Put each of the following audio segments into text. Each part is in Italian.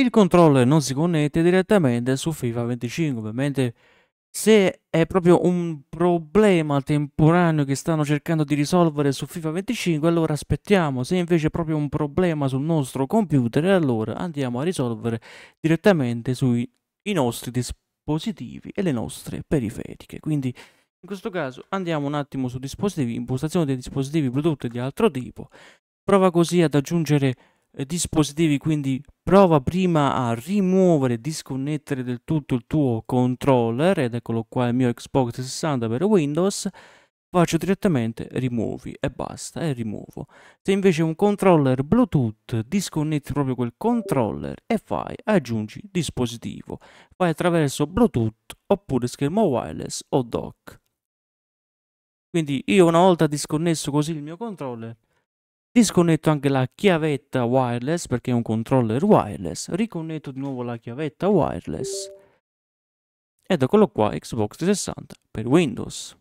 il controller non si connette direttamente su FIFA 25, mentre se è proprio un problema temporaneo che stanno cercando di risolvere su FIFA 25, allora aspettiamo. Se invece è proprio un problema sul nostro computer, allora andiamo a risolvere direttamente sui nostri dispositivi e le nostre periferiche. Quindi in questo caso andiamo un attimo su dispositivi, impostazione dei dispositivi Bluetooth di altro tipo. Prova così ad aggiungere eh, dispositivi, quindi prova prima a rimuovere e disconnettere del tutto il tuo controller, ed eccolo qua il mio Xbox 60 per Windows, faccio direttamente rimuovi e basta e rimuovo se invece un controller bluetooth disconnetti proprio quel controller e fai aggiungi dispositivo fai attraverso bluetooth oppure schermo wireless o dock quindi io una volta disconnesso così il mio controller Disconnetto anche la chiavetta wireless perché è un controller wireless. Riconnetto di nuovo la chiavetta wireless. Ed eccolo qua Xbox 360 per Windows.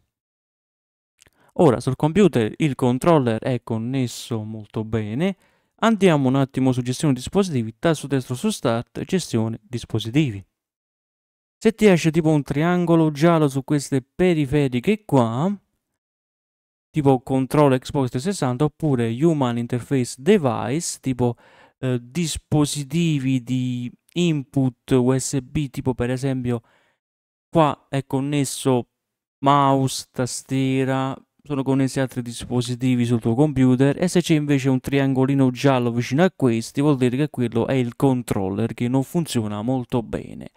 Ora sul computer il controller è connesso molto bene. Andiamo un attimo su gestione dispositivi, tasto destro su start, gestione dispositivi. Se ti esce tipo un triangolo giallo su queste periferiche qua, tipo Control Xbox 360 oppure Human Interface Device tipo eh, dispositivi di input USB tipo per esempio qua è connesso mouse, tastiera, sono connessi altri dispositivi sul tuo computer e se c'è invece un triangolino giallo vicino a questi vuol dire che quello è il controller che non funziona molto bene.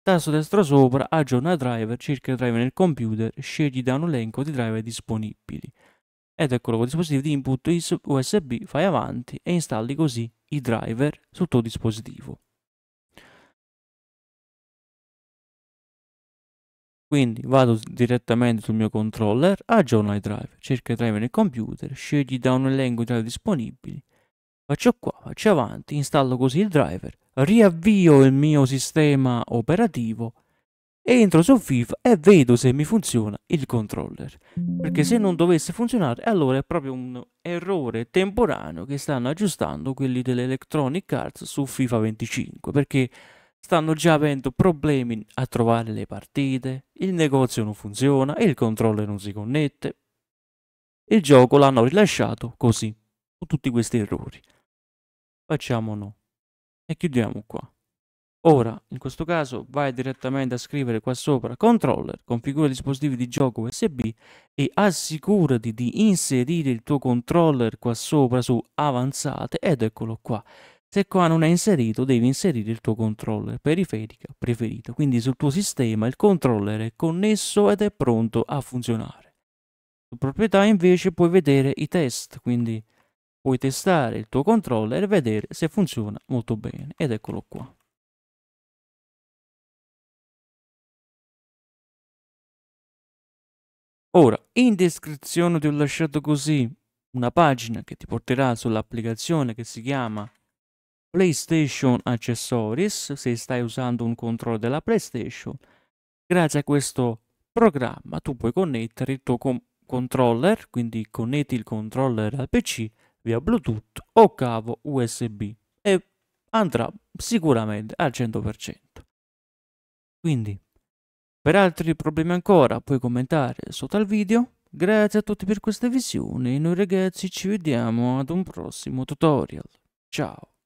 Tasto destro sopra aggiorna driver, cerca driver nel computer, scegli da un elenco di driver disponibili ed eccolo col dispositivo di input USB fai avanti e installi così i driver sul tuo dispositivo. Quindi vado direttamente sul mio controller, aggiorno i driver, cerco i driver nel computer, scegli da un elenco i driver disponibili, faccio qua, faccio avanti, installo così il driver, riavvio il mio sistema operativo entro su FIFA e vedo se mi funziona il controller. Perché se non dovesse funzionare, allora è proprio un errore temporaneo che stanno aggiustando quelli dell'Electronic Arts su FIFA 25, perché stanno già avendo problemi a trovare le partite, il negozio non funziona, il controller non si connette. Il gioco l'hanno rilasciato così, con tutti questi errori. Facciamolo. E chiudiamo qua. Ora, in questo caso, vai direttamente a scrivere qua sopra controller, configura dispositivi di gioco USB e assicurati di inserire il tuo controller qua sopra su avanzate ed eccolo qua. Se qua non è inserito, devi inserire il tuo controller periferica preferito. Quindi sul tuo sistema il controller è connesso ed è pronto a funzionare. Su proprietà invece puoi vedere i test, quindi puoi testare il tuo controller e vedere se funziona molto bene. Ed eccolo qua. Ora, in descrizione ti ho lasciato così una pagina che ti porterà sull'applicazione che si chiama PlayStation Accessories, se stai usando un controllo della PlayStation. Grazie a questo programma tu puoi connettere il tuo controller, quindi connetti il controller al PC via Bluetooth o cavo USB e andrà sicuramente al 100%. Quindi per altri problemi ancora puoi commentare sotto al video. Grazie a tutti per questa visione e noi ragazzi ci vediamo ad un prossimo tutorial. Ciao!